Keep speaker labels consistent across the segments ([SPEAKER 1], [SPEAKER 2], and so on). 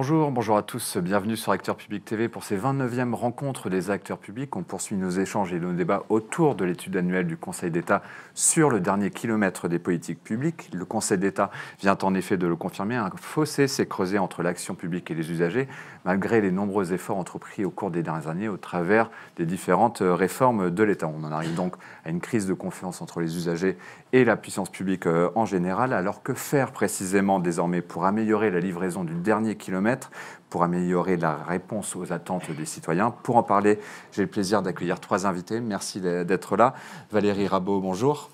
[SPEAKER 1] Bonjour,
[SPEAKER 2] bonjour à tous, bienvenue sur Acteurs Publics TV pour ces 29e rencontres des acteurs publics. On poursuit nos échanges et nos débats autour de l'étude annuelle du Conseil d'État sur le dernier kilomètre des politiques publiques. Le Conseil d'État vient en effet de le confirmer, un fossé s'est creusé entre l'action publique et les usagers, malgré les nombreux efforts entrepris au cours des dernières années au travers des différentes réformes de l'État. On en arrive donc à une crise de confiance entre les usagers et la puissance publique euh, en général, alors que faire précisément désormais pour améliorer la livraison du dernier kilomètre, pour améliorer la réponse aux attentes des citoyens Pour en parler, j'ai le plaisir d'accueillir trois invités. Merci d'être là. Valérie Rabault, bonjour.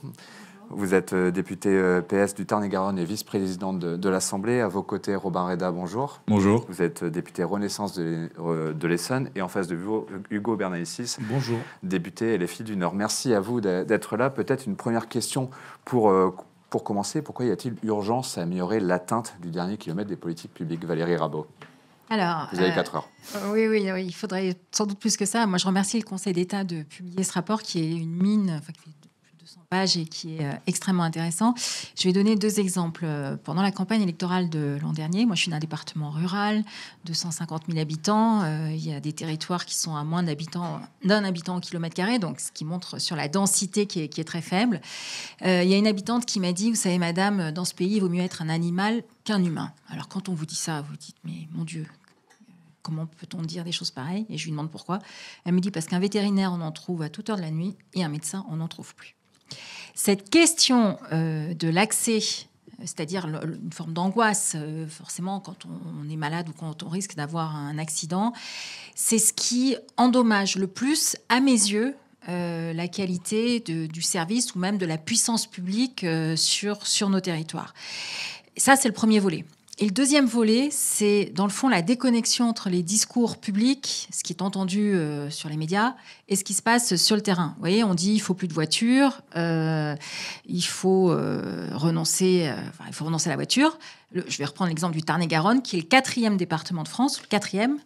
[SPEAKER 2] Vous êtes euh, député euh, PS du Tarn-et-Garonne et, vice-présidente de, l'Assemblée. À vos côtés, Robin Reda, bonjour. Bonjour. Vous êtes euh, député Renaissance de, l'Essonne et en face de vous, Hugo Bernalicis. Bonjour. Député filles du Nord. Merci à vous d'être là. Peut-être une première question pour, pour commencer. Pourquoi y a-t-il urgence à améliorer l'atteinte du dernier kilomètre des politiques publiques Valérie Rabault
[SPEAKER 3] alors, vous avez 4 heures. oui, oui, il faudrait sans doute plus que ça. Moi, je remercie le Conseil d'État de publier ce rapport qui est une mine, page et qui est euh, extrêmement intéressant. Je vais donner deux exemples. Euh, pendant la campagne électorale de l'an dernier, moi je suis d'un département rural, 250 000 habitants. Euh, il y a des territoires qui sont à moins d'un habitant, au kilomètre carré, donc ce qui montre sur la densité qui est, très faible. il y a une habitante qui m'a dit, vous savez madame, dans ce pays, il vaut mieux être un animal qu'un humain. Alors quand on vous dit ça, vous dites, mais mon Dieu, comment peut-on dire des choses pareilles Et je lui demande pourquoi. Elle me dit parce qu'un vétérinaire, on en trouve à toute heure de la nuit et un médecin, on n'en trouve plus. Cette question euh, de l'accès, c'est-à-dire une forme d'angoisse, euh, forcément, quand on, est malade ou quand on risque d'avoir un accident, c'est ce qui endommage le plus, à mes yeux, euh, la qualité du service ou même de la puissance publique sur, sur nos territoires. Ça, c'est le premier volet. Et le deuxième volet, c'est dans le fond la déconnexion entre les discours publics, ce qui est entendu euh, sur les médias, et ce qui se passe sur le terrain. Vous voyez, on dit il faut plus de voitures, euh, il faut euh, renoncer, il faut renoncer à la voiture. je vais reprendre l'exemple du Tarn-et-Garonne, qui est le quatrième département de France, le quatrième,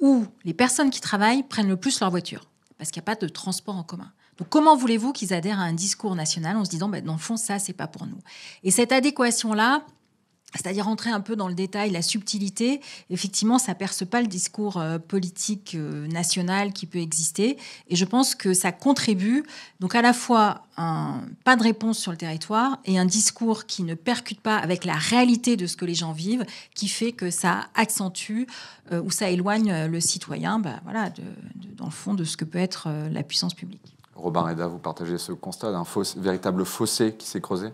[SPEAKER 3] où les personnes qui travaillent prennent le plus leur voiture, parce qu'il n'y a pas de transport en commun. Donc comment voulez-vous qu'ils adhèrent à un discours national en se disant, ben dans le fond, ça, c'est pas pour nous. Et cette adéquation-là, c'est-à-dire rentrer un peu dans le détail, la subtilité, effectivement, ça perce pas le discours euh, politique euh, national qui peut exister. Et je pense que ça contribue donc à la fois un pas de réponse sur le territoire et un discours qui ne percute pas avec la réalité de ce que les gens vivent, qui fait que ça accentue euh, ou ça éloigne le citoyen, bah, voilà, dans le fond, de ce que peut être la puissance publique.
[SPEAKER 4] Robin Reda, vous partagez ce constat d'un véritable fossé qui s'est creusé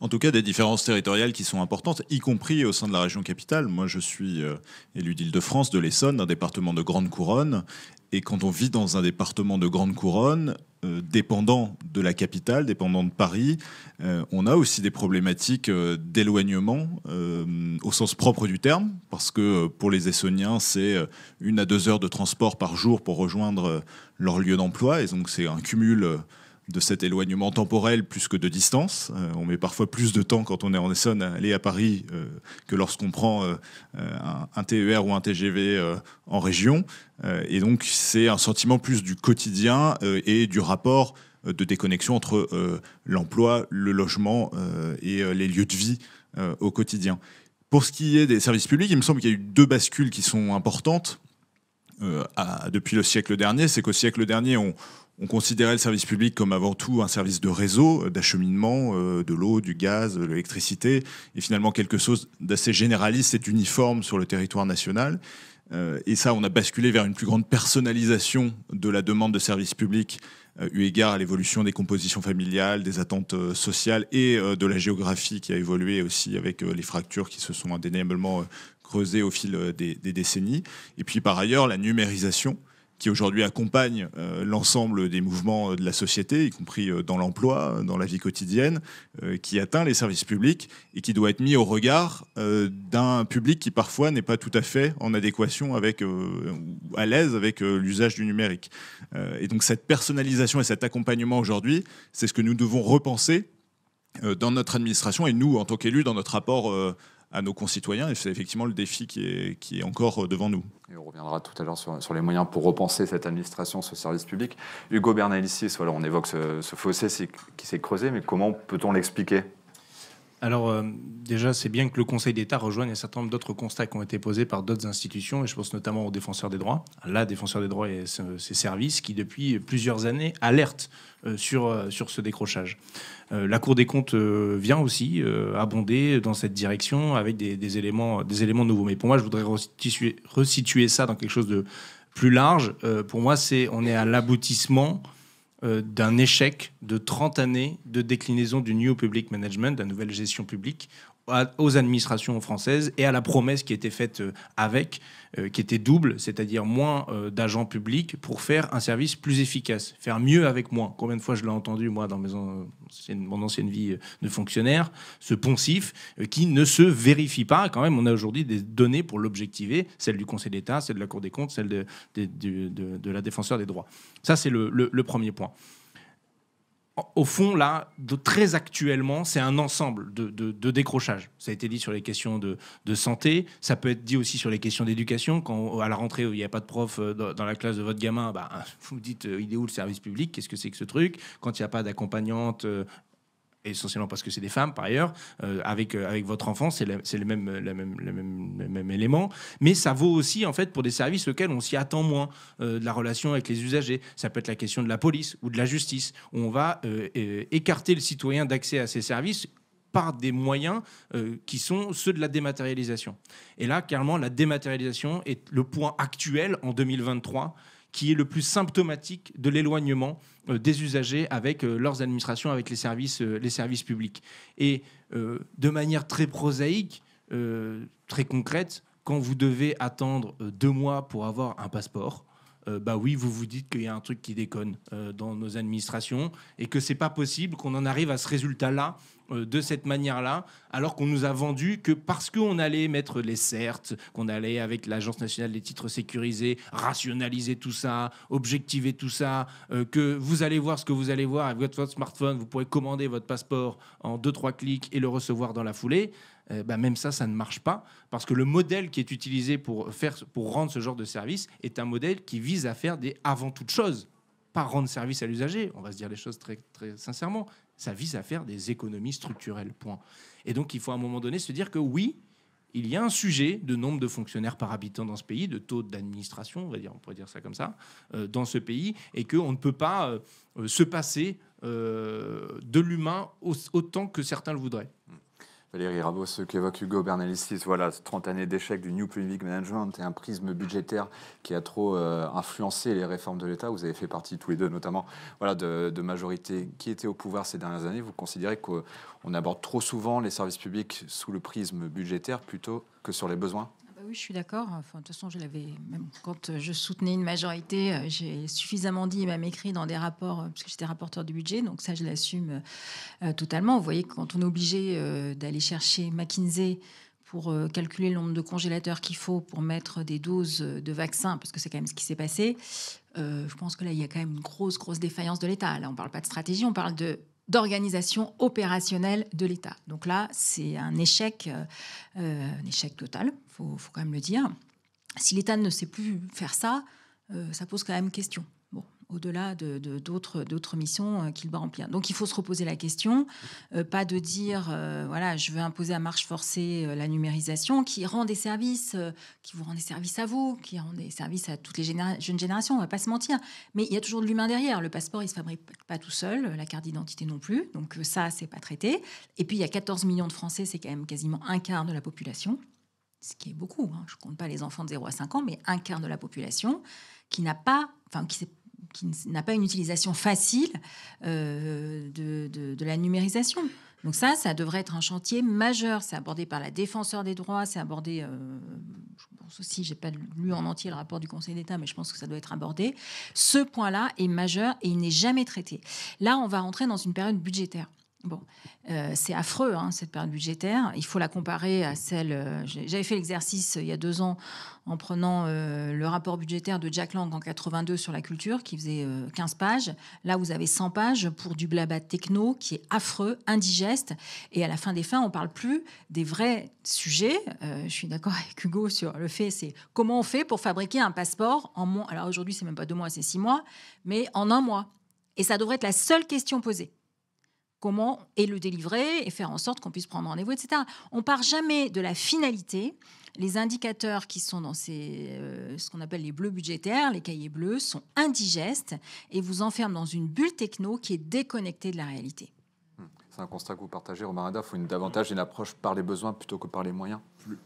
[SPEAKER 4] en tout cas, des différences territoriales qui sont importantes, y compris au sein de la région capitale. Moi, je suis euh, élu d'Île-de-France, de l'Essonne, un département de grande couronne. Et quand on vit dans un département de grande couronne, euh, dépendant de la capitale, dépendant de Paris, euh, on a aussi des problématiques d'éloignement au sens propre du terme, parce que pour les Essoniens, c'est une à deux heures de transport par jour pour rejoindre leur lieu d'emploi, et donc c'est un cumul de cet éloignement temporel plus que de distance. Euh, on met parfois plus de temps quand on est en Essonne à aller à Paris euh, que lorsqu'on prend euh, un, TER ou un TGV en région. et donc c'est un sentiment plus du quotidien et du rapport de déconnexion entre l'emploi, le logement et les lieux de vie au quotidien. Pour ce qui est des services publics, il me semble qu'il y a eu deux bascules qui sont importantes. depuis le siècle dernier, c'est qu'au siècle dernier, on, on considérait le service public comme avant tout un service de réseau, euh, d'acheminement euh, de l'eau, du gaz, de l'électricité, et finalement quelque chose d'assez généraliste et uniforme sur le territoire national. Euh, et ça, on a basculé vers une plus grande personnalisation de la demande de service public eu égard à l'évolution des compositions familiales, des attentes sociales et de la géographie qui a évolué aussi avec les fractures qui se sont indéniablement creusées au fil des, décennies. Et puis par ailleurs, la numérisation qui aujourd'hui accompagne euh, l'ensemble des mouvements euh, de la société, y compris euh, dans l'emploi, dans la vie quotidienne, qui atteint les services publics et qui doit être mis au regard d'un public qui parfois n'est pas tout à fait en adéquation avec, à l'aise avec l'usage du numérique. et donc cette personnalisation et cet accompagnement aujourd'hui, c'est ce que nous devons repenser dans notre administration et nous, en tant qu'élus, dans notre rapport à nos concitoyens. Et c'est effectivement le défi qui est, qui est encore euh, devant nous.
[SPEAKER 2] on reviendra tout à l'heure sur, les moyens pour repenser cette administration, ce service public. Hugo Bernalicis, voilà, on évoque ce fossé qui s'est creusé, mais comment peut-on l'expliquer
[SPEAKER 1] alors euh, déjà, c'est bien que le Conseil d'État rejoigne un certain nombre d'autres constats qui ont été posés par d'autres institutions, et je pense notamment aux défenseurs des droits, à la défenseur des droits et ses services, qui depuis plusieurs années alertent euh, euh, sur, ce décrochage. la Cour des comptes vient aussi abonder dans cette direction avec des, éléments, des éléments nouveaux. Mais pour moi, je voudrais resituer, ça dans quelque chose de plus large. pour moi, c'est on est à l'aboutissement euh, d'un échec de 30 années de déclinaison du New Public Management, de la nouvelle gestion publique, aux administrations françaises et à la promesse qui était faite euh, avec. Euh, qui était double, c'est-à-dire moins euh, d'agents publics pour faire un service plus efficace, faire mieux avec moins. Combien de fois je l'ai entendu, moi, dans mon ancienne vie euh, de fonctionnaire, ce poncif qui ne se vérifie pas. Quand même, on a aujourd'hui des données pour l'objectiver, celles du Conseil d'État, celles de la Cour des comptes, celles de, la défenseur des droits. Ça, c'est le premier point au fond, là, très actuellement, c'est un ensemble de, décrochages Ça a été dit sur les questions de, santé, ça peut être dit aussi sur les questions d'éducation. Quand à la rentrée, il n'y a pas de prof euh, dans, la classe de votre gamin, bah, vous dites, euh, il est où le service public Qu'est-ce que c'est que ce truc Quand il n'y a pas d'accompagnante euh, essentiellement parce que c'est des femmes par ailleurs, euh, avec, euh, avec votre enfant, c'est le même, même élément, mais ça vaut aussi en fait pour des services auxquels on s'y attend moins, euh, de la relation avec les usagers, ça peut être la question de la police ou de la justice, on va écarter le citoyen d'accès à ces services par des moyens qui sont ceux de la dématérialisation. Et là, clairement, la dématérialisation est le point actuel en 2023 qui est le plus symptomatique de l'éloignement euh, des usagers avec euh, leurs administrations, avec les services, euh, les services publics. Et de manière très prosaïque, très concrète, quand vous devez attendre deux mois pour avoir un passeport, euh, bah oui, vous vous dites qu'il y a un truc qui déconne euh, dans nos administrations et que c'est pas possible qu'on en arrive à ce résultat-là euh, de cette manière-là, alors qu'on nous a vendu que parce qu'on allait mettre les certes, qu'on allait avec l'Agence nationale des titres sécurisés rationaliser tout ça, objectiver tout ça, que vous allez voir ce que vous allez voir avec votre smartphone, vous pourrez commander votre passeport en deux, 3 clics et le recevoir dans la foulée, eh ben, même ça, ça ne marche pas, parce que le modèle qui est utilisé pour, faire, pour rendre ce genre de service est un modèle qui vise à faire des avant toute chose, pas rendre service à l'usager, on va se dire les choses très, très sincèrement, ça vise à faire des économies structurelles, point. Et donc il faut à un moment donné se dire que oui, il y a un sujet de nombre de fonctionnaires par habitant dans ce pays, de taux d'administration, on va dire, on pourrait dire ça comme ça, euh, dans ce pays, et qu'on ne peut pas euh, euh, se passer de l'humain autant que certains le voudraient.
[SPEAKER 2] Valérie Rabot, ce qu'évoque Hugo Bernalicis, voilà, 30 années d'échec du New Public Management et un prisme budgétaire qui a trop euh, influencé les réformes de l'État. Vous avez fait partie tous les deux, notamment, voilà, de, de majorité qui était au pouvoir ces dernières années. Vous considérez qu'on aborde trop souvent les services publics sous le prisme budgétaire plutôt que sur les besoins
[SPEAKER 3] oui, je suis d'accord. Enfin, de toute façon, je l'avais, même quand euh, je soutenais une majorité, euh, j'ai suffisamment dit et même écrit dans des rapports, euh, parce que j'étais rapporteur du budget, donc ça, je l'assume totalement. Vous voyez, quand on est obligé d'aller chercher McKinsey pour calculer le nombre de congélateurs qu'il faut pour mettre des doses de vaccins, parce que c'est quand même ce qui s'est passé, je pense que là, il y a quand même une grosse, grosse défaillance de l'État. Là, on ne parle pas de stratégie, on parle de d'organisation opérationnelle de l'État. Donc là, c'est un échec, euh, euh, un échec total, il faut, quand même le dire. Si l'État ne sait plus faire ça, euh, ça pose quand même question au-delà de, d'autres, missions euh, qu'il va remplir. Donc il faut se reposer la question, euh, pas de dire, euh, voilà, je veux imposer à marche forcée la numérisation qui rend des services, qui vous rend des services à vous, qui rend des services à toutes les générations jeunes générations, on va pas se mentir. Mais il y a toujours de l'humain derrière. Le passeport, il se fabrique pas tout seul, la carte d'identité non plus. Donc ça, c'est pas traité. Et puis il y a 14 millions de Français, c'est quand même quasiment un quart de la population ce qui est beaucoup, hein. je ne compte pas les enfants de 0 à 5 ans, mais un quart de la population qui n'a pas, enfin qui qui n'a pas une utilisation facile euh, de, la numérisation. Donc ça, ça devrait être un chantier majeur. C'est abordé par la défenseur des droits, c'est abordé, euh, je pense aussi, j'ai pas lu en entier le rapport du Conseil d'État, mais je pense que ça doit être abordé. Ce point-là est majeur et il n'est jamais traité. Là, on va rentrer dans une période budgétaire. Bon, euh, c'est affreux hein, cette période budgétaire. Il faut la comparer à celle. Euh, j'avais fait l'exercice euh, il y a deux ans en prenant le rapport budgétaire de Jack Lang en 82 sur la culture, qui faisait 15 pages. Là, vous avez 100 pages pour du blabla techno qui est affreux, indigeste. Et à la fin des fins, on parle plus des vrais sujets. je suis d'accord avec Hugo sur le fait, c'est comment on fait pour fabriquer un passeport en mois. Alors aujourd'hui, c'est même pas deux mois, c'est six mois, mais en un mois. Et ça devrait être la seule question posée comment et le délivrer et faire en sorte qu'on puisse prendre rendez-vous, etc. On part jamais de la finalité. Les indicateurs qui sont dans ces, euh, ce qu'on appelle les bleus budgétaires, les cahiers bleus, sont indigestes et vous enferment dans une bulle techno qui est déconnectée de la réalité
[SPEAKER 2] c'est un constat que vous partagez, Rada il faut une, davantage une approche par les besoins plutôt que par les moyens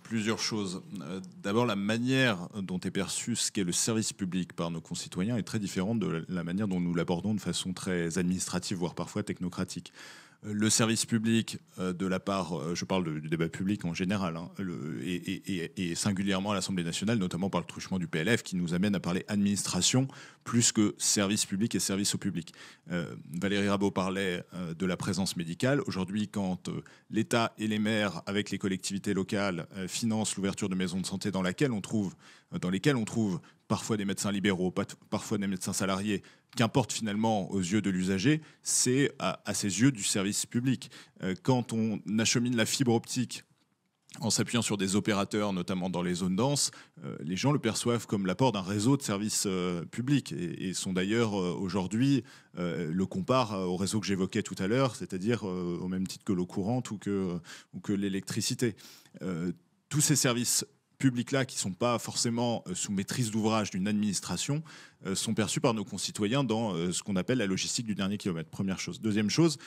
[SPEAKER 4] Plusieurs choses. Euh, d'abord, la manière dont est perçu ce qu'est le service public par nos concitoyens est très différente de la manière dont nous l'abordons de façon très administrative, voire parfois technocratique le service public euh, de la part, euh, je parle du débat public en général, hein, et, singulièrement à l'Assemblée nationale, notamment par le truchement du PLF, qui nous amène à parler administration plus que service public et service au public. Euh, Valérie Rabault parlait de la présence médicale. Aujourd'hui, quand l'État et les maires, avec les collectivités locales, financent l'ouverture de maisons de santé dans laquelle on trouve dans lesquels on trouve parfois des médecins libéraux, parfois des médecins salariés, qu'importe finalement aux yeux de l'usager, c'est à, ses yeux du service public. Euh, quand on achemine la fibre optique en s'appuyant sur des opérateurs, notamment dans les zones denses, euh, les gens le perçoivent comme l'apport d'un réseau de services euh, publics et, sont d'ailleurs aujourd'hui le comparent au réseau que j'évoquais tout à l'heure, c'est-à-dire au même titre que l'eau courante ou que, ou que l'électricité. tous ces services publics-là, qui ne sont pas forcément euh, sous maîtrise d'ouvrage d'une administration, euh, sont perçus par nos concitoyens dans euh, ce qu'on appelle la logistique du dernier kilomètre. Première chose. Deuxième chose,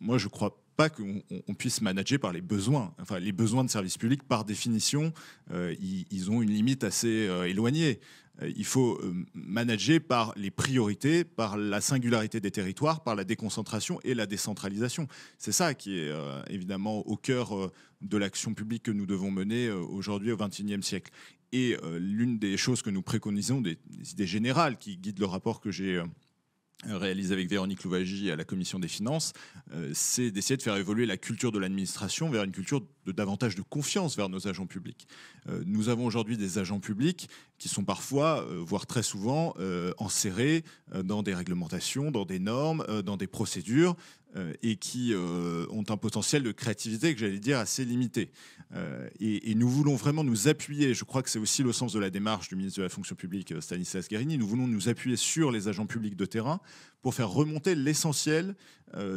[SPEAKER 4] moi je crois qu'on puisse manager par les besoins. Enfin, les besoins de services publics, par définition, euh, ils, ont une limite assez euh, éloignée. Euh, il faut manager par les priorités, par la singularité des territoires, par la déconcentration et la décentralisation. C'est ça qui est évidemment au cœur de l'action publique que nous devons mener aujourd'hui au XXIe siècle. Et l'une des choses que nous préconisons, des, des, idées générales qui guident le rapport que j'ai réalisé avec Véronique Louvagie à la commission des finances, euh, c'est d'essayer de faire évoluer la culture de l'administration vers une culture de davantage de confiance vers nos agents publics. Euh, nous avons aujourd'hui des agents publics qui sont parfois, euh, voire très souvent, enserrés dans des réglementations, dans des normes, dans des procédures euh, et qui euh, ont un potentiel de créativité que j'allais dire assez limité. Euh, et, nous voulons vraiment nous appuyer, je crois que c'est aussi le sens de la démarche du ministre de la Fonction publique Stanislas Guérini, nous voulons nous appuyer sur les agents publics de terrain pour faire remonter l'essentiel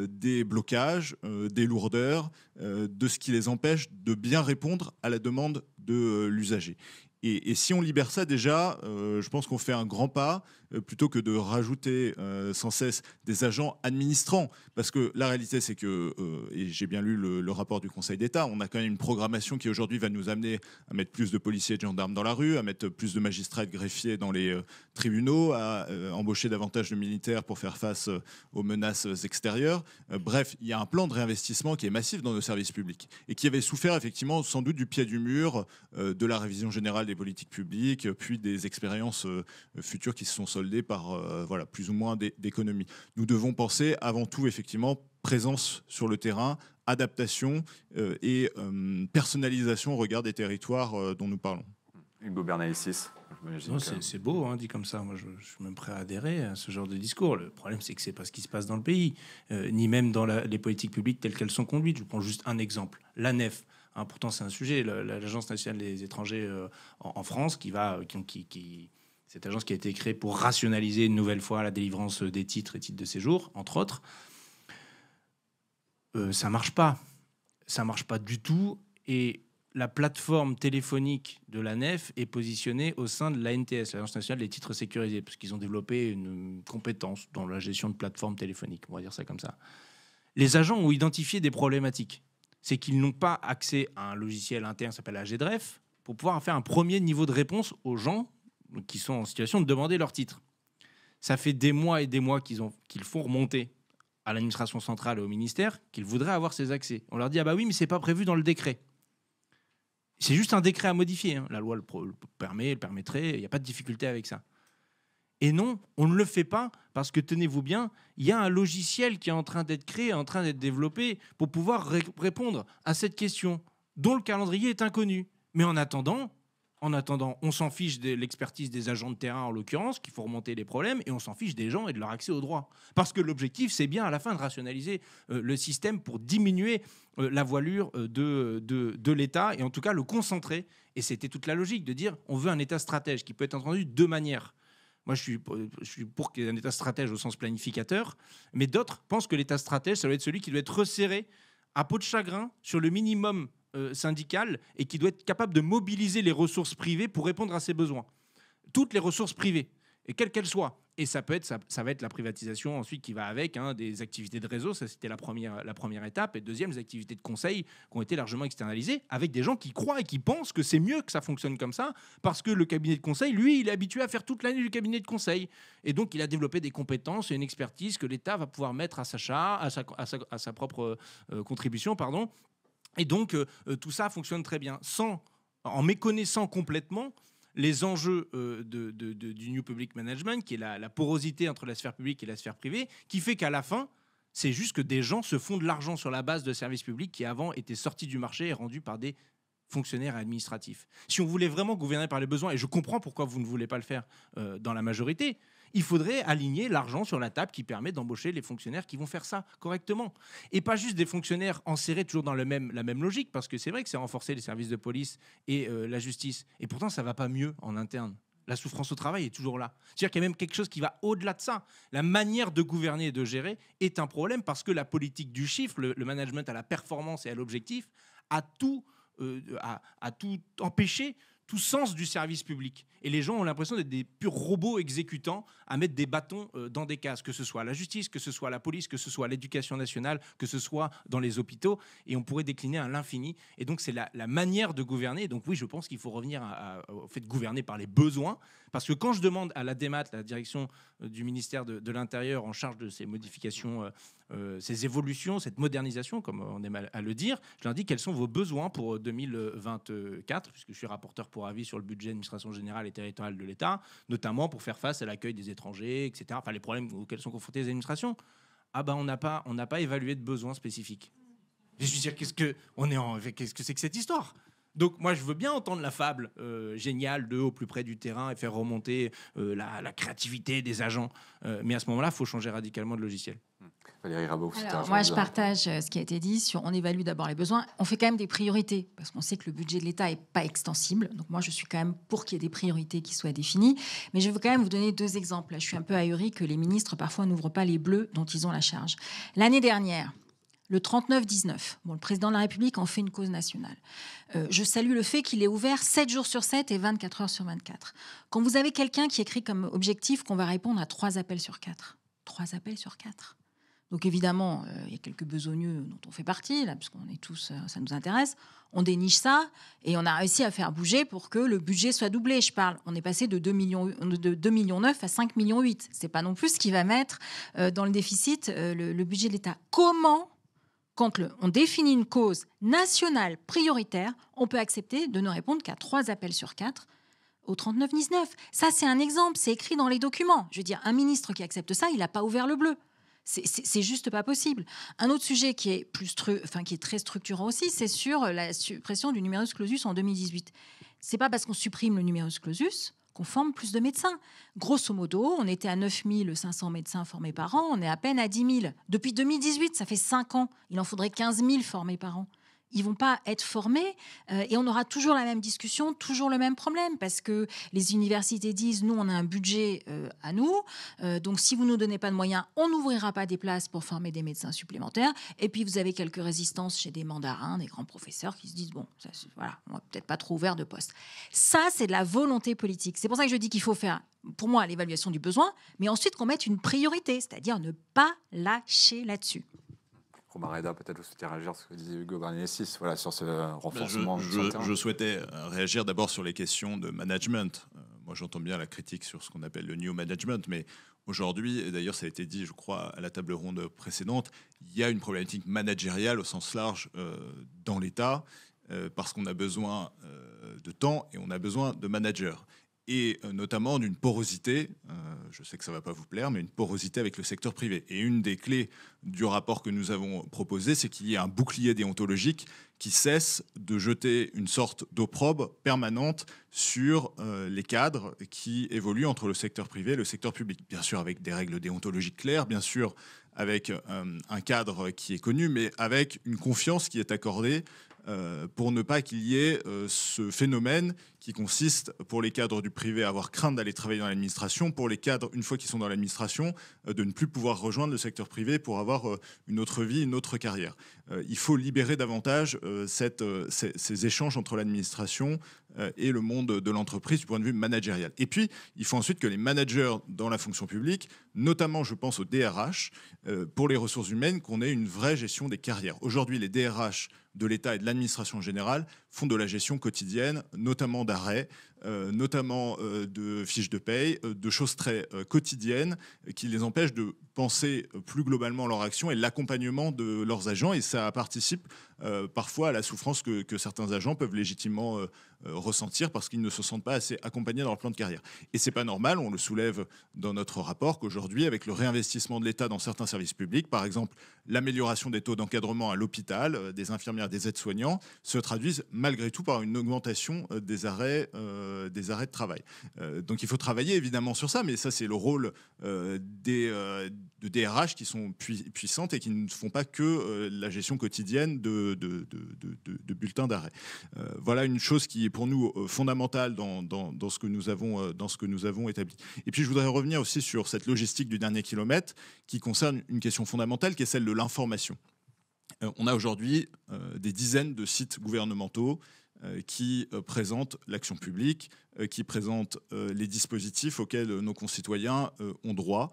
[SPEAKER 4] des blocages, des lourdeurs, de ce qui les empêche de bien répondre à la demande de l'usager. et, si on libère ça déjà, je pense qu'on fait un grand pas euh, plutôt que de rajouter euh, sans cesse des agents administrants. Parce que la réalité, c'est que, euh, et j'ai bien lu le, rapport du Conseil d'État, on a quand même une programmation qui aujourd'hui va nous amener à mettre plus de policiers et de gendarmes dans la rue, à mettre plus de magistrats et de greffiers dans les tribunaux, à embaucher davantage de militaires pour faire face aux menaces extérieures. bref, il y a un plan de réinvestissement qui est massif dans nos services publics et qui avait souffert effectivement sans doute du pied du mur de la révision générale des politiques publiques, puis des expériences futures qui se sont soldées par euh, voilà, plus ou moins d'économies. Nous devons penser avant tout effectivement présence sur le terrain, adaptation euh, et euh, personnalisation au regard des territoires dont nous parlons. Hugo
[SPEAKER 1] Bernalicis. C'est beau, hein, dit comme ça. Moi, je, suis même prêt à adhérer à ce genre de discours. Le problème, c'est que c'est pas ce qui se passe dans le pays, ni même dans les politiques publiques telles qu'elles sont conduites. Je prends juste un exemple la nef. Hein, pourtant, c'est un sujet. L'Agence nationale des étrangers en, France qui va, qui, qui, qui cette agence qui a été créée pour rationaliser une nouvelle fois la délivrance des titres et titres de séjour, entre autres. Ça euh, ça marche pas. Ça marche pas du tout. Et la plateforme téléphonique de la NEF est positionnée au sein de l'ANTS, l'Agence nationale des titres sécurisés, parce qu'ils ont développé une compétence dans la gestion de plateformes téléphoniques, on va dire ça comme ça. Les agents ont identifié des problématiques. C'est qu'ils n'ont pas accès à un logiciel interne qui s'appelle AGDREF pour pouvoir faire un premier niveau de réponse aux gens qui sont en situation de demander leur titre. Ça fait des mois et des mois qu'ils qu'ils font remonter à l'administration centrale et au ministère qu'ils voudraient avoir ces accès. On leur dit ah bah oui mais c'est pas prévu dans le décret. C'est juste un décret à modifier. Hein. La loi le, permet, le permettrait. Il n'y a pas de difficulté avec ça. Et non, on ne le fait pas parce que tenez-vous bien, il y a un logiciel qui est en train d'être créé, en train d'être développé pour pouvoir répondre à cette question dont le calendrier est inconnu. Mais en attendant, en attendant, on s'en fiche de l'expertise des agents de terrain, en l'occurrence, qui font remonter les problèmes, et on s'en fiche des gens et de leur accès au droit. Parce que l'objectif, c'est bien à la fin de rationaliser euh, le système pour diminuer euh, la voilure euh, de, de, l'État, et en tout cas le concentrer. Et c'était toute la logique de dire, on veut un État stratège qui peut être entendu de deux manières. Moi, je suis, pour, je suis pour qu'il y ait un État stratège au sens planificateur, mais d'autres pensent que l'État stratège, ça doit être celui qui doit être resserré à peau de chagrin sur le minimum euh, syndicale et qui doit être capable de mobiliser les ressources privées pour répondre à ses besoins. Toutes les ressources privées, et quelles qu'elles soient. Et ça peut être, ça, va être la privatisation ensuite qui va avec, hein, des activités de réseau, ça c'était la première, la première étape, et deuxième, les activités de conseil qui ont été largement externalisées, avec des gens qui croient et qui pensent que c'est mieux que ça fonctionne comme ça, parce que le cabinet de conseil, lui, il est habitué à faire toute l'année du cabinet de conseil, et donc il a développé des compétences et une expertise que l'État va pouvoir mettre à sa, char, à, sa, à, sa, propre euh, contribution, pardon, et donc, euh, euh, tout ça fonctionne très bien, sans, en méconnaissant complètement les enjeux euh, du New Public Management, qui est la, porosité entre la sphère publique et la sphère privée, qui fait qu'à la fin, c'est juste que des gens se font de l'argent sur la base de services publics qui avant étaient sortis du marché et rendus par des fonctionnaires administratifs. Si on voulait vraiment gouverner par les besoins, et je comprends pourquoi vous ne voulez pas le faire dans la majorité, il faudrait aligner l'argent sur la table qui permet d'embaucher les fonctionnaires qui vont faire ça correctement. Et pas juste des fonctionnaires enserrés toujours dans le même, la même logique, parce que c'est vrai que c'est renforcer les services de police et euh, la justice. Et pourtant, ça ne va pas mieux en interne. La souffrance au travail est toujours là. C'est-à-dire qu'il y a même quelque chose qui va au-delà de ça. La manière de gouverner et de gérer est un problème parce que la politique du chiffre, le, management à la performance et à l'objectif, a tout, euh, a, a tout empêché tout sens du service public. Et les gens ont l'impression d'être des purs robots exécutants à mettre des bâtons euh, dans des cases, que ce soit la justice, que ce soit la police, que ce soit l'éducation nationale, que ce soit dans les hôpitaux. Et on pourrait décliner à l'infini. Et donc, c'est la, manière de gouverner. Donc, oui, je pense qu'il faut revenir au fait de gouverner par les besoins. Parce que quand je demande à la DEMAT, la direction euh, du ministère de, de l'Intérieur en charge de ces modifications euh, euh, ces évolutions, cette modernisation, comme on aime à, le dire. Je leur dis quels sont vos besoins pour 2024, euh, puisque je suis rapporteur pour avis sur le budget administration générale et territoriale de l'État, notamment pour faire face à l'accueil des étrangers, etc. Enfin, les problèmes auxquels sont confrontées les administrations. Ah ben, on n'a pas, pas évalué de besoins spécifiques. Je veux dire, qu'est-ce que est qu'est-ce que c'est que cette histoire donc moi, je veux bien entendre la fable euh, géniale de au plus près du terrain et faire remonter euh, la, créativité des agents. Euh, mais à ce moment-là, il faut changer radicalement de logiciel. Valérie moi, je partage
[SPEAKER 3] ce qui a été dit sur on évalue d'abord les besoins. On fait quand même des priorités parce qu'on sait que le budget de l'État n'est pas extensible. Donc, moi, je suis quand même pour qu'il y ait des priorités qui soient définies. Mais je veux quand même vous donner deux exemples. Je suis un peu ahuri que les ministres parfois n'ouvrent pas les bleus dont ils ont la charge. L'année dernière, le 39-19. Bon, le président de la République en fait une cause nationale. Euh, je salue le fait qu'il est ouvert 7 jours sur 7 et 24 heures sur 24. Quand vous avez quelqu'un qui écrit comme objectif qu'on va répondre à 3 appels sur 4, 3 appels sur 4. Donc évidemment, euh, il y a quelques besogneux dont on fait partie, là, parce qu'on est tous, euh, ça nous intéresse. On déniche ça et on a réussi à faire bouger pour que le budget soit doublé. Je parle, on est passé de 2 millions, de 2 millions 9 à 5 millions 8. C'est pas non plus ce qui va mettre dans le déficit le budget de l'État. Comment quand on définit une cause nationale prioritaire, on peut accepter de ne répondre qu'à trois appels sur quatre au 39-19. Ça, c'est un exemple, c'est écrit dans les documents. Je veux dire, un ministre qui accepte ça, il n'a pas ouvert le bleu. C'est juste pas possible. Un autre sujet qui est, plus enfin, qui est très structurant aussi, c'est sur la suppression du numerus clausus en 2018. C'est pas parce qu'on supprime le numerus clausus qu'on forme plus de médecins. Grosso modo, on était à 9500 médecins formés par an, on est à peine à 10 000. Depuis 2018, ça fait 5 ans, il en faudrait 15 000 formés par an ils vont pas être formés euh, et on aura toujours la même discussion, toujours le même problème parce que les universités disent nous on a un budget euh, à nous, euh, donc si vous nous donnez pas de moyens, on n'ouvrira pas des places pour former des médecins supplémentaires. Et puis vous avez quelques résistances chez des mandarins, des grands professeurs qui se disent bon voilà, on n'a peut-être pas trop ouvert de poste. Ça c'est de la volonté politique. C'est pour ça que je dis qu'il faut faire pour moi l'évaluation du besoin, mais ensuite qu'on mette une priorité, c'est-à-dire ne pas lâcher là-dessus.
[SPEAKER 4] Romareda peut-être souhaitez réagir ce que disait Hugo barnier voilà, sur ce euh, bah, renforcement. Je, je souhaitais euh, réagir d'abord sur les questions de management. Euh, moi, j'entends bien la critique sur ce qu'on appelle le new management, mais aujourd'hui, et d'ailleurs, ça a été dit, je crois, à la table ronde précédente, il y a une problématique managériale au sens large dans l'État, parce qu'on a besoin de temps et on a besoin de managers et euh, notamment d'une porosité, euh, je sais que ça ne va pas vous plaire, mais une porosité avec le secteur privé. Et une des clés du rapport que nous avons proposé, c'est qu'il y ait un bouclier déontologique qui cesse de jeter une sorte d'opprobre permanente sur euh, les cadres qui évoluent entre le secteur privé et le secteur public. Bien sûr, avec des règles déontologiques claires, bien sûr, avec un cadre qui est connu, mais avec une confiance qui est accordée euh, pour ne pas qu'il y ait euh, ce phénomène qui consiste pour les cadres du privé à avoir crainte d'aller travailler dans l'administration, pour les cadres, une fois qu'ils sont dans l'administration, euh, de ne plus pouvoir rejoindre le secteur privé pour avoir une autre vie, une autre carrière. il faut libérer davantage ces, échanges entre l'administration et le monde de l'entreprise du point de vue managérial. Et puis, il faut ensuite que les managers dans la fonction publique notamment je pense aux DRH, euh, pour les ressources humaines, qu'on ait une vraie gestion des carrières. Aujourd'hui, les DRH de l'État et de l'administration générale font de la gestion quotidienne, notamment d'arrêts, euh, notamment euh, de fiches de paye, de choses très quotidiennes qui les empêchent de penser plus globalement leur action et l'accompagnement de leurs agents. Et ça participe parfois à la souffrance que, que certains agents peuvent légitimement ressentir parce qu'ils ne se sentent pas assez accompagnés dans leur plan de carrière. Et c'est pas normal, on le soulève dans notre rapport qu'aujourd'hui, aujourd'hui avec le réinvestissement de l'État dans certains services publics, par exemple l'amélioration des taux d'encadrement à l'hôpital, euh, des infirmières, des aides-soignants, se traduisent malgré tout par une augmentation euh, des arrêts, euh, des arrêts de travail. donc il faut travailler évidemment sur ça, mais ça c'est le rôle des, RH DRH qui sont puissantes et qui ne font pas que la gestion quotidienne de, de, bulletins d'arrêt. voilà une chose qui est pour nous fondamentale dans, ce que nous avons, dans ce que nous avons établi. Et puis je voudrais revenir aussi sur cette logistique du dernier kilomètre qui concerne une question fondamentale qui est celle de l'information. Euh, on a aujourd'hui euh, des dizaines de sites gouvernementaux euh, qui présentent l'action publique, qui présentent les dispositifs auxquels nos concitoyens ont droit.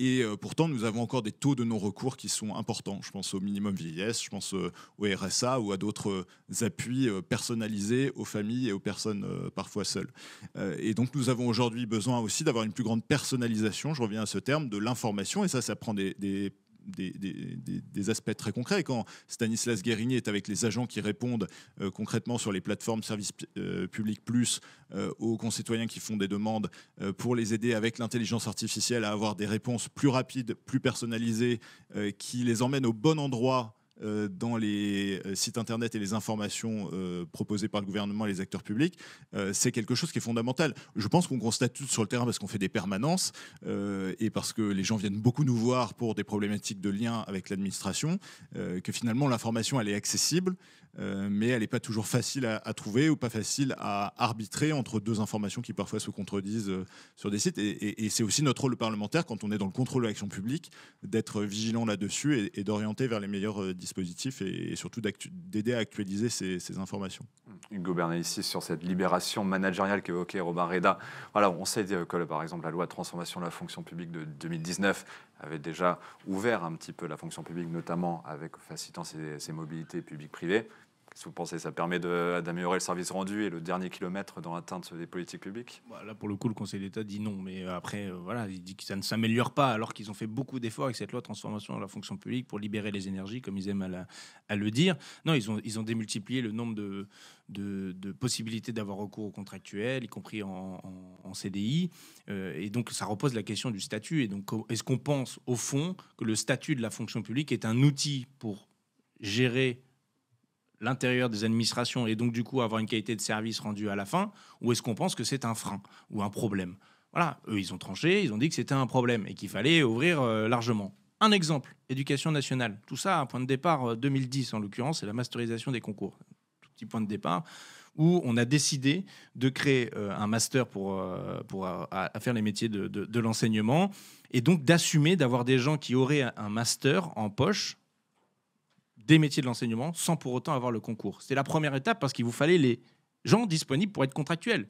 [SPEAKER 4] Et pourtant, nous avons encore des taux de non-recours qui sont importants. Je pense au minimum vieillesse, je pense au RSA ou à d'autres appuis personnalisés aux familles et aux personnes parfois seules. Et donc, nous avons aujourd'hui besoin aussi d'avoir une plus grande personnalisation, je reviens à ce terme, de l'information. Et ça, ça prend des des, aspects très concrets. Quand Stanislas Guérini est avec les agents qui répondent euh, concrètement sur les plateformes Service euh, Public Plus euh, aux concitoyens qui font des demandes pour les aider avec l'intelligence artificielle à avoir des réponses plus rapides, plus personnalisées, qui les emmènent au bon endroit euh, dans les euh, sites internet et les informations euh, proposées par le gouvernement et les acteurs publics, c'est quelque chose qui est fondamental. Je pense qu'on constate tout sur le terrain parce qu'on fait des permanences et parce que les gens viennent beaucoup nous voir pour des problématiques de lien avec l'administration, que finalement l'information elle est accessible, euh, mais elle n'est pas toujours facile à, trouver ou pas facile à arbitrer entre deux informations qui parfois se contredisent euh, sur des sites. Et, c'est aussi notre rôle parlementaire, quand on est dans le contrôle de l'action publique, d'être vigilant là-dessus et, d'orienter vers les meilleurs euh, dispositifs et, surtout d'aider à actualiser ces, informations. Hugo Bernet, ici, sur cette libération managériale qu'évoquait
[SPEAKER 2] Robin Reda. Voilà, on sait que, par exemple, la loi de transformation de la fonction publique de 2019 avait déjà ouvert un petit peu la fonction publique, notamment avec facilitant ces ses mobilités publiques-privées vous pensez, que ça permet d'améliorer le service rendu et le dernier kilomètre dans l'atteinte des politiques
[SPEAKER 1] publiques bah, Là, pour le coup, le Conseil d'État dit non. Mais euh, après, euh, voilà, il dit que ça ne s'améliore pas alors qu'ils ont fait beaucoup d'efforts avec cette loi de transformation de la fonction publique pour libérer les énergies, comme ils aiment à, à le dire. Non, ils ont, ils ont démultiplié le nombre de, de, possibilités d'avoir recours aux contractuel, y compris en, CDI. Euh, et donc, ça repose la question du statut. Et donc, est-ce qu'on pense, au fond, que le statut de la fonction publique est un outil pour gérer l'intérieur des administrations et donc du coup avoir une qualité de service rendue à la fin, ou est-ce qu'on pense que c'est un frein ou un problème Voilà, eux ils ont tranché, ils ont dit que c'était un problème et qu'il fallait ouvrir euh, largement. Un exemple, éducation nationale. Tout ça, un point de départ 2010 euh, en l'occurrence, c'est la masterisation des concours. Tout petit point de départ où on a décidé de créer euh, un master pour, pour faire les métiers de l'enseignement et donc d'assumer d'avoir des gens qui auraient un master en poche des métiers de l'enseignement sans pour autant avoir le concours. C'est la première étape parce qu'il vous fallait les gens disponibles pour être contractuels.